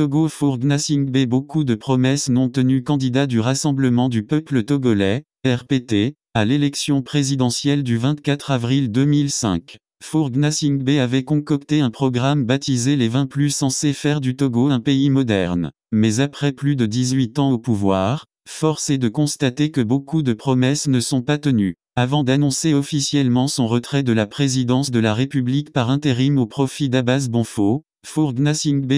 Togo Fourg Singbe beaucoup de promesses non tenu candidat du Rassemblement du peuple togolais, RPT, à l'élection présidentielle du 24 avril 2005. Fourg Singbe avait concocté un programme baptisé Les 20 plus censés faire du Togo un pays moderne. Mais après plus de 18 ans au pouvoir, force est de constater que beaucoup de promesses ne sont pas tenues. Avant d'annoncer officiellement son retrait de la présidence de la République par intérim au profit d'Abbas Bonfaux, fourg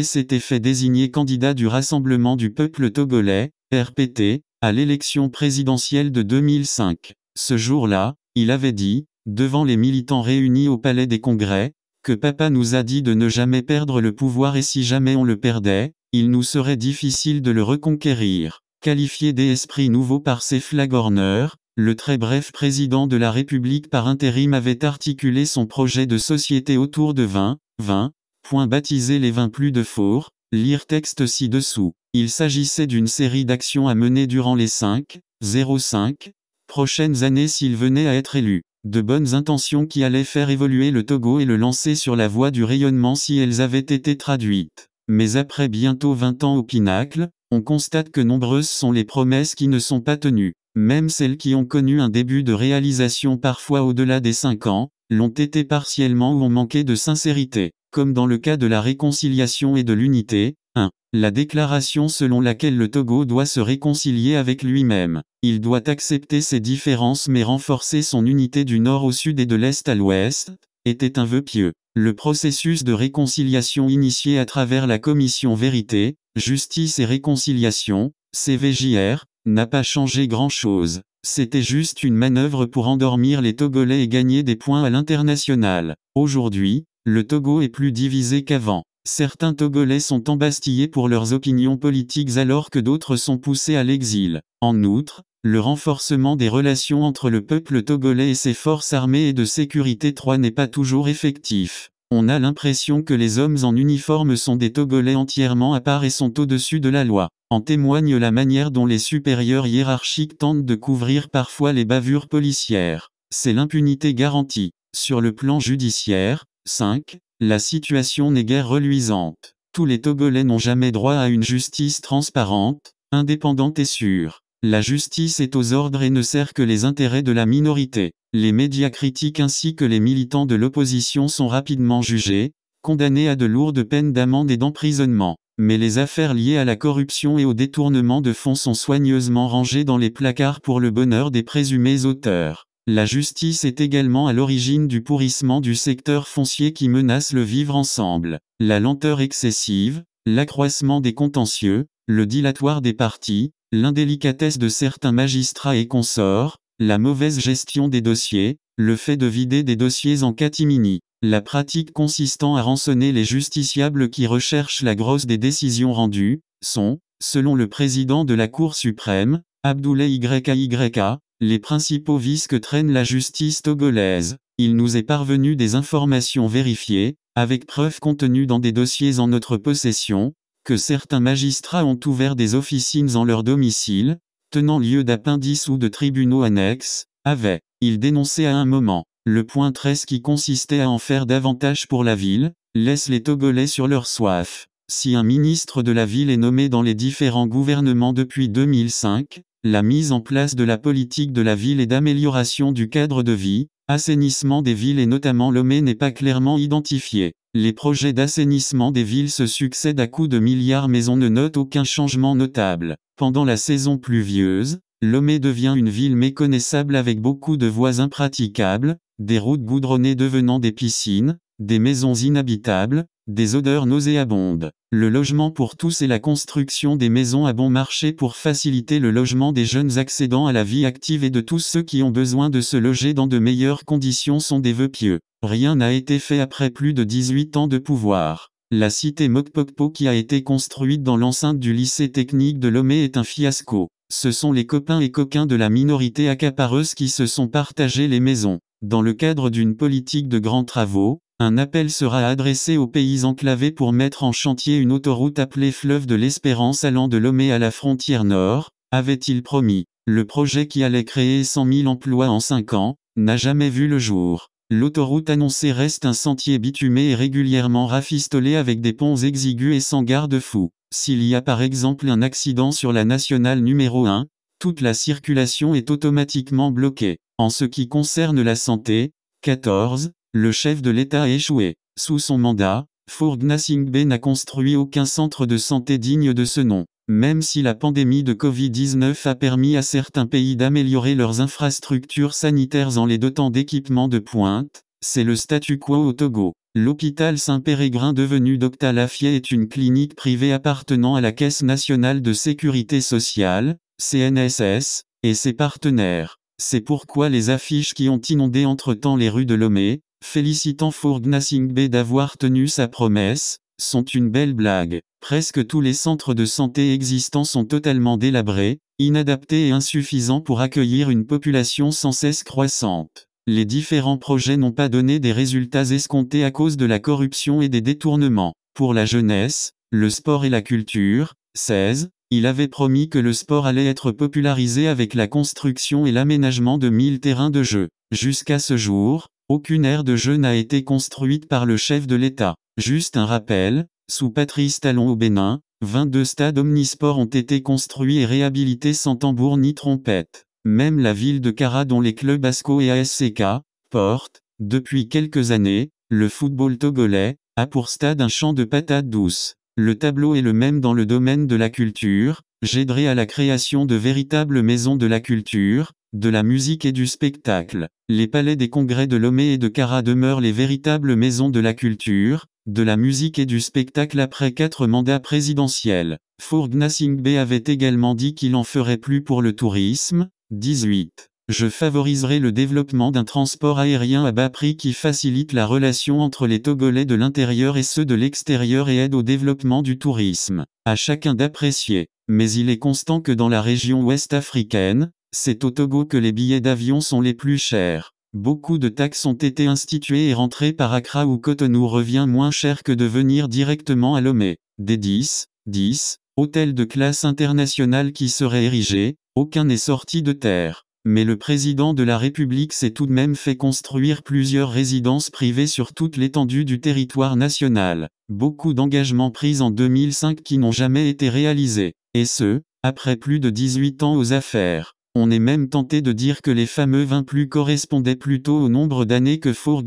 s'était fait désigner candidat du Rassemblement du peuple togolais, RPT, à l'élection présidentielle de 2005. Ce jour-là, il avait dit, devant les militants réunis au Palais des Congrès, que papa nous a dit de ne jamais perdre le pouvoir et si jamais on le perdait, il nous serait difficile de le reconquérir. Qualifié d'esprit nouveau par ses flagorneurs, le très bref président de la République par intérim avait articulé son projet de société autour de 20, 20, Point baptisé les 20 plus de four, lire texte ci-dessous. Il s'agissait d'une série d'actions à mener durant les 5, 05, prochaines années s'il venait à être élu. De bonnes intentions qui allaient faire évoluer le Togo et le lancer sur la voie du rayonnement si elles avaient été traduites. Mais après bientôt 20 ans au pinacle, on constate que nombreuses sont les promesses qui ne sont pas tenues. Même celles qui ont connu un début de réalisation parfois au-delà des 5 ans, l'ont été partiellement ou ont manqué de sincérité comme dans le cas de la réconciliation et de l'unité. 1. La déclaration selon laquelle le Togo doit se réconcilier avec lui-même. Il doit accepter ses différences mais renforcer son unité du nord au sud et de l'est à l'ouest, était un vœu pieux. Le processus de réconciliation initié à travers la commission Vérité, Justice et Réconciliation, CVJR, n'a pas changé grand-chose. C'était juste une manœuvre pour endormir les Togolais et gagner des points à l'international. Aujourd'hui, le Togo est plus divisé qu'avant. Certains Togolais sont embastillés pour leurs opinions politiques alors que d'autres sont poussés à l'exil. En outre, le renforcement des relations entre le peuple togolais et ses forces armées et de sécurité 3 n'est pas toujours effectif. On a l'impression que les hommes en uniforme sont des Togolais entièrement à part et sont au-dessus de la loi. En témoigne la manière dont les supérieurs hiérarchiques tentent de couvrir parfois les bavures policières. C'est l'impunité garantie. Sur le plan judiciaire, 5. La situation n'est guère reluisante. Tous les Togolais n'ont jamais droit à une justice transparente, indépendante et sûre. La justice est aux ordres et ne sert que les intérêts de la minorité. Les médias critiques ainsi que les militants de l'opposition sont rapidement jugés, condamnés à de lourdes peines d'amende et d'emprisonnement. Mais les affaires liées à la corruption et au détournement de fonds sont soigneusement rangées dans les placards pour le bonheur des présumés auteurs. La justice est également à l'origine du pourrissement du secteur foncier qui menace le vivre ensemble. La lenteur excessive, l'accroissement des contentieux, le dilatoire des partis, l'indélicatesse de certains magistrats et consorts, la mauvaise gestion des dossiers, le fait de vider des dossiers en catimini, la pratique consistant à rançonner les justiciables qui recherchent la grosse des décisions rendues, sont, selon le président de la Cour suprême, Abdoulaye YAYA, les principaux vices que traîne la justice togolaise. Il nous est parvenu des informations vérifiées, avec preuves contenues dans des dossiers en notre possession, que certains magistrats ont ouvert des officines en leur domicile, tenant lieu d'appendices ou de tribunaux annexes, avait, il dénonçait à un moment, le point 13 qui consistait à en faire davantage pour la ville, laisse les Togolais sur leur soif. Si un ministre de la ville est nommé dans les différents gouvernements depuis 2005, la mise en place de la politique de la ville et d'amélioration du cadre de vie, assainissement des villes et notamment Lomé n'est pas clairement identifié. Les projets d'assainissement des villes se succèdent à coups de milliards mais on ne note aucun changement notable. Pendant la saison pluvieuse, Lomé devient une ville méconnaissable avec beaucoup de voies impraticables, des routes goudronnées devenant des piscines, des maisons inhabitables, des odeurs nauséabondes. Le logement pour tous et la construction des maisons à bon marché pour faciliter le logement des jeunes accédant à la vie active et de tous ceux qui ont besoin de se loger dans de meilleures conditions sont des vœux pieux. Rien n'a été fait après plus de 18 ans de pouvoir. La cité Mokpokpo qui a été construite dans l'enceinte du lycée technique de Lomé est un fiasco. Ce sont les copains et coquins de la minorité accapareuse qui se sont partagés les maisons. Dans le cadre d'une politique de grands travaux, un appel sera adressé aux pays enclavés pour mettre en chantier une autoroute appelée Fleuve de l'Espérance allant de Lomé à la frontière nord, avait-il promis. Le projet qui allait créer 100 000 emplois en 5 ans, n'a jamais vu le jour. L'autoroute annoncée reste un sentier bitumé et régulièrement rafistolé avec des ponts exigus et sans garde-fous. S'il y a par exemple un accident sur la nationale numéro 1, toute la circulation est automatiquement bloquée. En ce qui concerne la santé, 14, le chef de l'État a échoué. Sous son mandat, Fourgna Singbe n'a construit aucun centre de santé digne de ce nom. Même si la pandémie de Covid-19 a permis à certains pays d'améliorer leurs infrastructures sanitaires en les dotant d'équipements de pointe, c'est le statu quo au Togo. L'hôpital Saint-Pérégrin devenu Docta Lafier est une clinique privée appartenant à la Caisse nationale de sécurité sociale, CNSS, et ses partenaires. C'est pourquoi les affiches qui ont inondé entre-temps les rues de Lomé, félicitant Fourgna d'avoir tenu sa promesse, sont une belle blague. Presque tous les centres de santé existants sont totalement délabrés, inadaptés et insuffisants pour accueillir une population sans cesse croissante. Les différents projets n'ont pas donné des résultats escomptés à cause de la corruption et des détournements. Pour la jeunesse, le sport et la culture, 16, il avait promis que le sport allait être popularisé avec la construction et l'aménagement de 1000 terrains de jeu. Jusqu'à ce jour, aucune aire de jeu n'a été construite par le chef de l'État. Juste un rappel, sous Patrice Talon au Bénin, 22 stades omnisports ont été construits et réhabilités sans tambour ni trompette. Même la ville de Cara dont les clubs ASCO et ASCK, portent, depuis quelques années, le football togolais, a pour stade un champ de patates douces. Le tableau est le même dans le domaine de la culture, j'aiderai à la création de véritables maisons de la culture, de la musique et du spectacle. Les palais des congrès de Lomé et de Cara demeurent les véritables maisons de la culture, de la musique et du spectacle après quatre mandats présidentiels. Fourgna Singbe avait également dit qu'il en ferait plus pour le tourisme. 18. Je favoriserai le développement d'un transport aérien à bas prix qui facilite la relation entre les Togolais de l'intérieur et ceux de l'extérieur et aide au développement du tourisme. À chacun d'apprécier. Mais il est constant que dans la région ouest africaine, c'est au Togo que les billets d'avion sont les plus chers. Beaucoup de taxes ont été instituées et rentrées par Accra ou Cotonou revient moins cher que de venir directement à Lomé. Des 10, 10 hôtels de classe internationale qui seraient érigés, aucun n'est sorti de terre. Mais le président de la République s'est tout de même fait construire plusieurs résidences privées sur toute l'étendue du territoire national. Beaucoup d'engagements pris en 2005 qui n'ont jamais été réalisés. Et ce, après plus de 18 ans aux affaires. On est même tenté de dire que les fameux 20 plus correspondaient plutôt au nombre d'années que Ford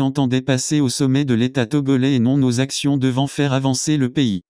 entendait passer au sommet de l'État togolais et non aux actions devant faire avancer le pays.